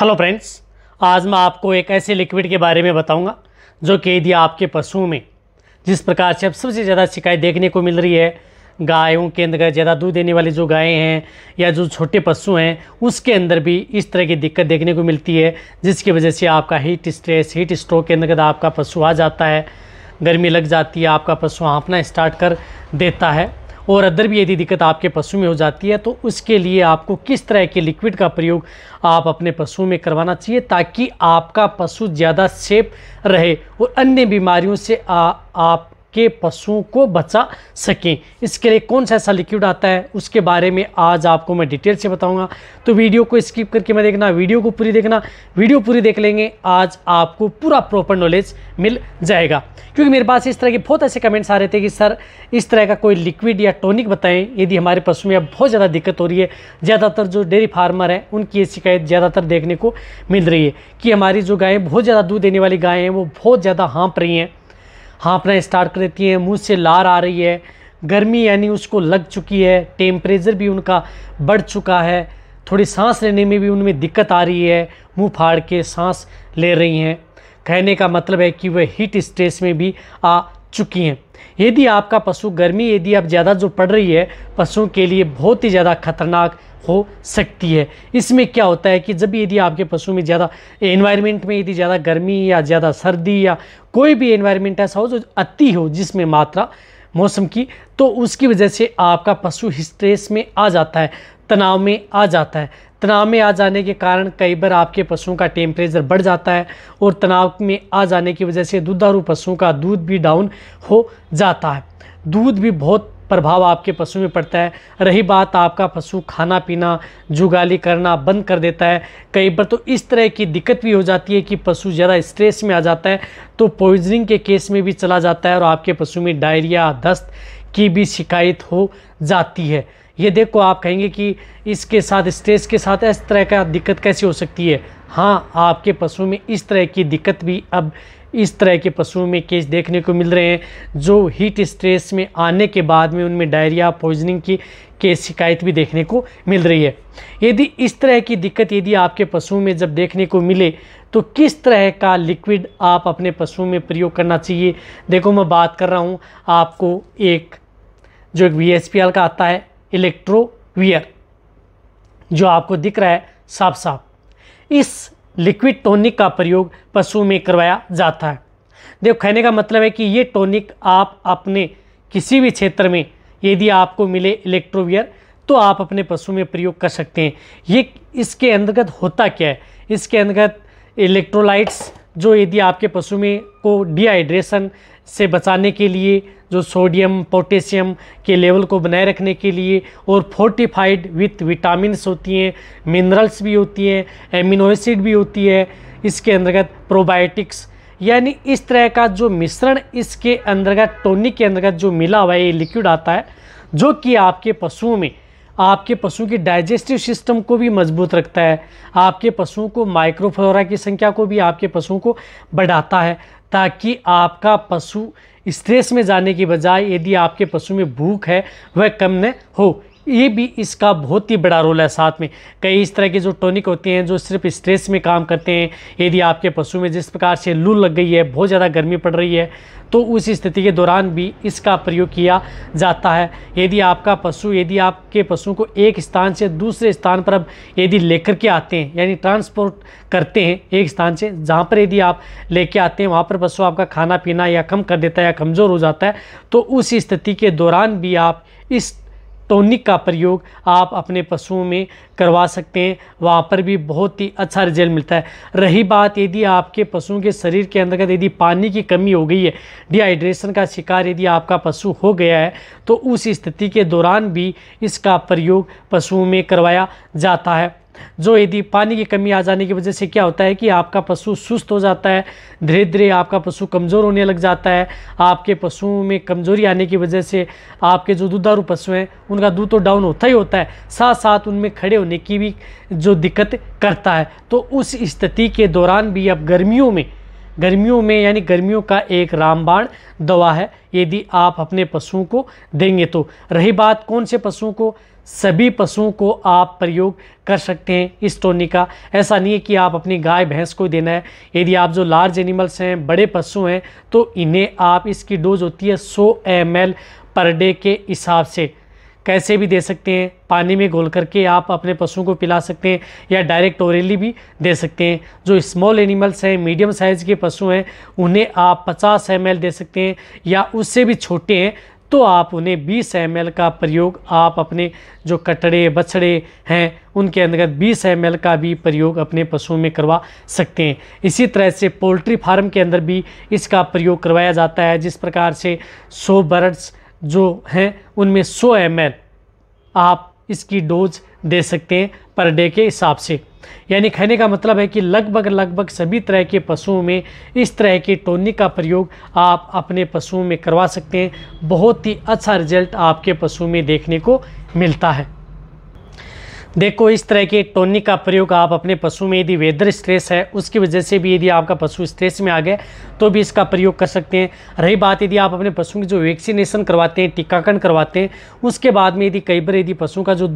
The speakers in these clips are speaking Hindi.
हेलो फ्रेंड्स आज मैं आपको एक ऐसे लिक्विड के बारे में बताऊंगा जो कि यदि आपके पशुओं में जिस प्रकार से अब सबसे ज़्यादा शिकायत देखने को मिल रही है गायों के अंदर ज़्यादा दूध देने वाली जो गायें हैं या जो छोटे पशु हैं उसके अंदर भी इस तरह की दिक्कत देखने को मिलती है जिसकी वजह से आपका हीट स्ट्रेस हीट स्ट्रोक के अंदर आपका पशु आ जाता है गर्मी लग जाती है आपका पशु हाँफना स्टार्ट कर देता है और अदर भी यदि दिक्कत आपके पशु में हो जाती है तो उसके लिए आपको किस तरह के लिक्विड का प्रयोग आप अपने पशु में करवाना चाहिए ताकि आपका पशु ज़्यादा सेफ रहे और अन्य बीमारियों से आ, आप के पशुओं को बचा सकें इसके लिए कौन सा ऐसा लिक्विड आता है उसके बारे में आज आपको मैं डिटेल से बताऊंगा तो वीडियो को स्किप करके मैं देखना वीडियो को पूरी देखना वीडियो पूरी देख लेंगे आज आपको पूरा प्रॉपर नॉलेज मिल जाएगा क्योंकि मेरे पास इस तरह के बहुत ऐसे कमेंट्स आ रहे थे कि सर इस तरह का कोई लिक्विड या टॉनिक बताएं यदि हमारे पशु में अब बहुत ज़्यादा दिक्कत हो रही है ज़्यादातर जो डेयरी फार्मर हैं उनकी ये शिकायत ज़्यादातर देखने को मिल रही है कि हमारी जो गायें बहुत ज़्यादा दूध देने वाली गायें हैं वो बहुत ज़्यादा हाँप रही हैं हाँपना स्टार्ट करती हैं मुँह से लार आ रही है गर्मी यानी उसको लग चुकी है टेम्परेचर भी उनका बढ़ चुका है थोड़ी सांस लेने में भी उनमें दिक्कत आ रही है मुंह फाड़ के सांस ले रही हैं कहने का मतलब है कि वह हीट स्ट्रेस में भी आ चुकी हैं यदि आपका पशु गर्मी यदि आप ज़्यादा जो पड़ रही है पशुओं के लिए बहुत ही ज़्यादा खतरनाक हो सकती है इसमें क्या होता है कि जब यदि आपके पशु में ज़्यादा एनवायरनमेंट में यदि ज़्यादा गर्मी या ज़्यादा सर्दी या कोई भी एनवायरनमेंट ऐसा हो जो अति हो जिसमें मात्रा मौसम की तो उसकी वजह से आपका पशु स्ट्रेस में आ जाता है तनाव में आ जाता है तनाव में आ जाने के कारण कई बार आपके पशुओं का टेम्परेचर बढ़ जाता है और तनाव में आ जाने की वजह से दुधारू पशुओं का दूध भी डाउन हो जाता है दूध भी बहुत प्रभाव आपके पशु में पड़ता है रही बात आपका पशु खाना पीना जुगाली करना बंद कर देता है कई बार तो इस तरह की दिक्कत भी हो जाती है कि पशु ज़्यादा स्ट्रेस में आ जाता है तो पॉइजनिंग के केस में भी चला जाता है और आपके पशु में डायरिया दस्त की भी शिकायत हो जाती है ये देखो आप कहेंगे कि इसके साथ स्ट्रेस के साथ इस तरह का दिक्कत कैसे हो सकती है हाँ आपके पशु में इस तरह की दिक्कत भी अब इस तरह के पशुओं में केस देखने को मिल रहे हैं जो हीट स्ट्रेस में आने के बाद में उनमें डायरिया पॉइजनिंग की केस शिकायत भी देखने को मिल रही है यदि इस तरह की दिक्कत यदि आपके पशुओं में जब देखने को मिले तो किस तरह का लिक्विड आप अपने पशुओं में प्रयोग करना चाहिए देखो मैं बात कर रहा हूँ आपको एक जो एक वी का आता है इलेक्ट्रोवियर जो आपको दिख रहा है साफ साफ इस लिक्विड टॉनिक का प्रयोग पशु में करवाया जाता है देखो कहने का मतलब है कि ये टॉनिक आप अपने किसी भी क्षेत्र में यदि आपको मिले इलेक्ट्रोवियर तो आप अपने पशु में प्रयोग कर सकते हैं ये इसके अंतर्गत होता क्या है इसके अंतर्गत इलेक्ट्रोलाइट्स जो यदि आपके पशु में को डिहाइड्रेशन से बचाने के लिए जो सोडियम पोटेशियम के लेवल को बनाए रखने के लिए और फोर्टिफाइड विथ विटामिन्स होती हैं मिनरल्स भी होती हैं एमिनो एसिड भी होती है इसके अंतर्गत प्रोबायोटिक्स यानी इस तरह का जो मिश्रण इसके अंतर्गत टोनिक के अंतर्गत जो मिला हुआ है ये लिक्विड आता है जो कि आपके पशुओं में आपके पशु के डाइजेस्टिव सिस्टम को भी मजबूत रखता है आपके पशुओं को माइक्रोफ्लोरा की संख्या को भी आपके पशुओं को बढ़ाता है ताकि आपका पशु स्ट्रेस में जाने की बजाय यदि आपके पशु में भूख है वह कम न हो ये भी इसका बहुत ही बड़ा रोल है साथ में कई इस तरह के जो टॉनिक होते हैं जो सिर्फ स्ट्रेस में काम करते हैं यदि आपके पशु में जिस प्रकार से लू लग गई है बहुत ज़्यादा गर्मी पड़ रही है तो उस स्थिति के दौरान भी इसका प्रयोग किया जाता है यदि आपका पशु यदि आपके पशु को एक स्थान से दूसरे स्थान पर अब यदि लेकर के आते हैं यानी ट्रांसपोर्ट करते हैं एक स्थान से जहाँ पर यदि आप लेके आते हैं वहाँ पर पशु आपका खाना पीना या कम कर देता है या कमज़ोर हो जाता है तो उस स्थिति के दौरान भी आप इस टोनिक का प्रयोग आप अपने पशुओं में करवा सकते हैं वहाँ पर भी बहुत ही अच्छा रिजल्ट मिलता है रही बात यदि आपके पशुओं के शरीर के अंतर्गत यदि पानी की कमी हो गई है डिहाइड्रेशन का शिकार यदि आपका पशु हो गया है तो उस स्थिति के दौरान भी इसका प्रयोग पशुओं में करवाया जाता है जो यदि पानी की कमी आ जाने की वजह से क्या होता है कि आपका पशु सुस्त हो जाता है धीरे धीरे आपका पशु कमज़ोर होने लग जाता है आपके पशुओं में कमज़ोरी आने की वजह से आपके जो दुधारू पशु हैं उनका दूध तो डाउन होता ही होता है साथ साथ उनमें खड़े होने की भी जो दिक्कत करता है तो उस स्थिति के दौरान भी अब गर्मियों में गर्मियों में यानी गर्मियों का एक रामबाण दवा है यदि आप अपने पशुओं को देंगे तो रही बात कौन से पशुओं को सभी पशुओं को आप प्रयोग कर सकते हैं इस टोनिक का ऐसा नहीं है कि आप अपनी गाय भैंस को देना है यदि आप जो लार्ज एनिमल्स हैं बड़े पशु हैं तो इन्हें आप इसकी डोज होती है 100 एम पर डे के हिसाब से कैसे भी दे सकते हैं पानी में घोल करके आप अपने पशुओं को पिला सकते हैं या डायरेक्ट ओरेली भी दे सकते हैं जो स्मॉल एनिमल्स हैं मीडियम साइज़ के पशु हैं उन्हें आप 50 एम दे सकते हैं या उससे भी छोटे हैं तो आप उन्हें 20 एम का प्रयोग आप अपने जो कटड़े बछड़े हैं उनके अंतर्गत 20 एम का भी प्रयोग अपने पशुओं में करवा सकते हैं इसी तरह से पोल्ट्री फार्म के अंदर भी इसका प्रयोग करवाया जाता है जिस प्रकार से 100 बर्ड्स जो हैं उनमें 100 एम आप इसकी डोज दे सकते हैं पर डे के हिसाब से यानी कहने का मतलब है कि लगभग लगभग सभी तरह के पशुओं में इस तरह के टोनिक का प्रयोग आप अपने पशुओं में करवा सकते हैं बहुत ही अच्छा रिजल्ट आपके पशु में देखने को मिलता है देखो इस तरह के टोनिक का प्रयोग आप अपने पशु में यदि वेदर स्ट्रेस है उसकी वजह से भी यदि आपका पशु स्ट्रेस में आ गया तो भी इसका प्रयोग कर सकते हैं रही बात यदि आप अपने पशुओं की जो वैक्सीनेशन करवाते हैं टीकाकरण करवाते हैं उसके बाद में यदि कई बार यदि पशु का जो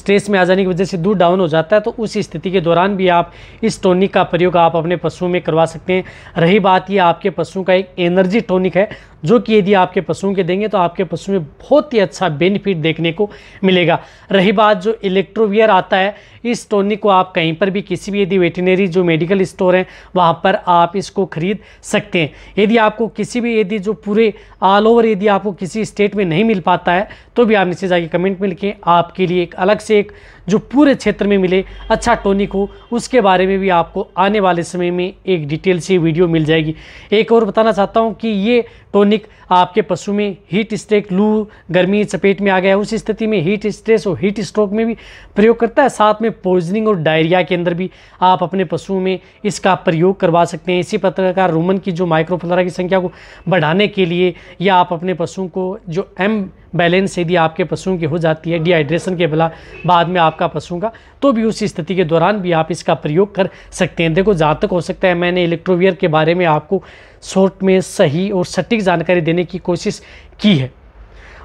स्ट्रेस में आ जाने की वजह से दूध डाउन हो जाता है तो उस स्थिति के दौरान भी आप इस टोनिक का प्रयोग आप अपने पशुओं में करवा सकते हैं रही बात ये आपके पशुओं का एक एनर्जी टोनिक है जो कि यदि आपके पशुओं के देंगे तो आपके पशु में बहुत ही अच्छा बेनिफिट देखने को मिलेगा रही बात जो इलेक्ट्रोवियर आता है इस टोनिक को आप कहीं पर भी किसी भी यदि वेटनरी जो मेडिकल स्टोर हैं वहाँ पर आप इसको खरीद सकते हैं यदि आपको किसी भी यदि जो पूरे ऑल ओवर यदि आपको किसी स्टेट में नहीं मिल पाता है तो भी आप नीचे जाके कमेंट में लिखें आपके लिए एक अलग से एक जो पूरे क्षेत्र में मिले अच्छा टॉनिक हो उसके बारे में भी आपको आने वाले समय में एक डिटेल से वीडियो मिल जाएगी एक और बताना चाहता हूँ कि ये टॉनिक आपके पशु में हीट स्ट्रेक लू गर्मी चपेट में आ गया उस स्थिति में हीट स्ट्रेस और हीट स्ट्रोक में भी प्रयोग करता है साथ में पॉइजनिंग और डायरिया के अंदर भी आप अपने पशुओं में इसका प्रयोग करवा सकते हैं इसी प्रकार रोमन की जो माइक्रोफ्लोरा की संख्या को बढ़ाने के लिए या आप अपने पशुओं को जो एम बैलेंस यदि आपके पशुओं की हो जाती है डिहाइड्रेशन के बला बाद में आप आपका पशुओं का तो भी उस स्थिति के दौरान भी आप इसका प्रयोग कर सकते हैं देखो जहाँ तक हो सकता है मैंने इलेक्ट्रोवियर के बारे में आपको शॉर्ट में सही और सटीक जानकारी देने की कोशिश की है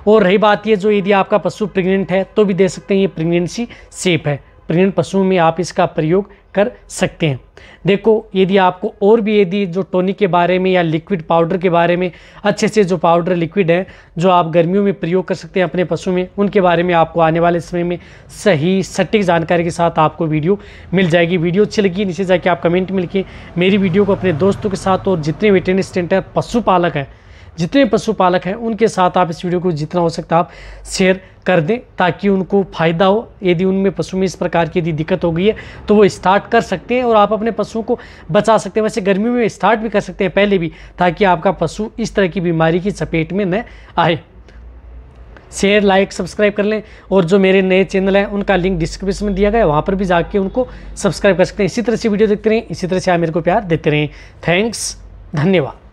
और रही बात यह जो यदि आपका पशु प्रेग्नेंट है तो भी दे सकते हैं ये प्रेग्नेंसी सेफ है प्रेग्नेंट पशुओं में आप इसका प्रयोग कर सकते हैं देखो यदि आपको और भी यदि जो टोनिक के बारे में या लिक्विड पाउडर के बारे में अच्छे से जो पाउडर लिक्विड हैं जो आप गर्मियों में प्रयोग कर सकते हैं अपने पशु में उनके बारे में आपको आने वाले समय में सही सटीक जानकारी के साथ आपको वीडियो मिल जाएगी वीडियो अच्छी लगी नीचे जाके आप कमेंट में लिखिए मेरी वीडियो को अपने दोस्तों के साथ और जितने वेटेनरी सेंटर पशुपालक हैं जितने पशुपालक हैं उनके साथ आप इस वीडियो को जितना हो सकता है आप शेयर कर दें ताकि उनको फ़ायदा हो यदि उनमें पशु में इस प्रकार की यदि दिक्कत हो गई है तो वो स्टार्ट कर सकते हैं और आप अपने पशुओं को बचा सकते हैं वैसे गर्मी में स्टार्ट भी कर सकते हैं पहले भी ताकि आपका पशु इस तरह की बीमारी की चपेट में न आए शेयर लाइक सब्सक्राइब कर लें और जो मेरे नए चैनल हैं उनका लिंक डिस्क्रिप्शन में दिया गया है वहाँ पर भी जाके उनको सब्सक्राइब कर सकते हैं इसी तरह से वीडियो देखते रहें इसी तरह से आप मेरे को प्यार देते रहें थैंक्स धन्यवाद